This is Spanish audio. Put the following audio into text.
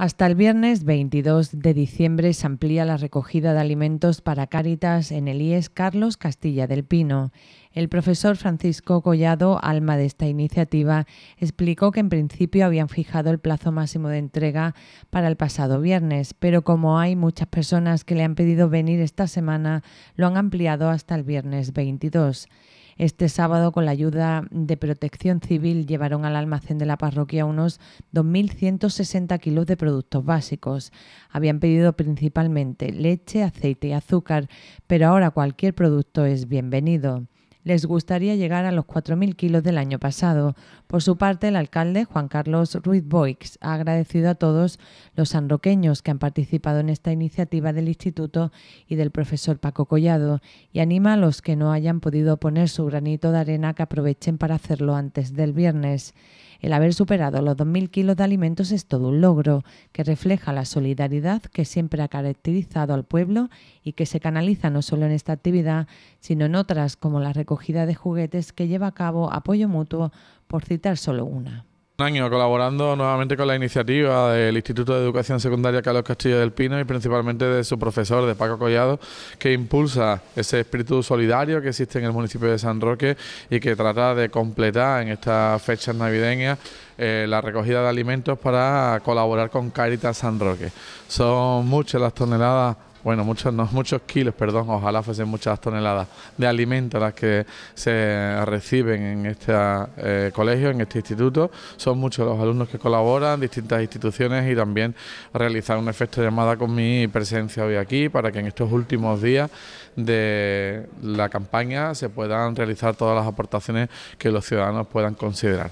Hasta el viernes 22 de diciembre se amplía la recogida de alimentos para Cáritas en el IES Carlos Castilla del Pino. El profesor Francisco Collado, alma de esta iniciativa, explicó que en principio habían fijado el plazo máximo de entrega para el pasado viernes, pero como hay muchas personas que le han pedido venir esta semana, lo han ampliado hasta el viernes 22. Este sábado, con la ayuda de Protección Civil, llevaron al almacén de la parroquia unos 2.160 kilos de productos básicos. Habían pedido principalmente leche, aceite y azúcar, pero ahora cualquier producto es bienvenido les gustaría llegar a los 4.000 kilos del año pasado. Por su parte, el alcalde Juan Carlos Ruiz Boix ha agradecido a todos los sanroqueños que han participado en esta iniciativa del Instituto y del profesor Paco Collado y anima a los que no hayan podido poner su granito de arena que aprovechen para hacerlo antes del viernes. El haber superado los 2.000 kilos de alimentos es todo un logro que refleja la solidaridad que siempre ha caracterizado al pueblo y que se canaliza no solo en esta actividad, sino en otras como la recogida de juguetes que lleva a cabo Apoyo Mutuo, por citar solo una un este año colaborando nuevamente con la iniciativa del Instituto de Educación Secundaria Carlos Castillo del Pino y principalmente de su profesor, de Paco Collado, que impulsa ese espíritu solidario que existe en el municipio de San Roque y que trata de completar en estas fechas navideñas eh, la recogida de alimentos para colaborar con Caritas San Roque. Son muchas las toneladas bueno, muchos, no, muchos kilos, perdón, ojalá fuesen muchas toneladas de alimento las que se reciben en este eh, colegio, en este instituto. Son muchos los alumnos que colaboran, distintas instituciones y también realizar un efecto llamada con mi presencia hoy aquí para que en estos últimos días de la campaña se puedan realizar todas las aportaciones que los ciudadanos puedan considerar.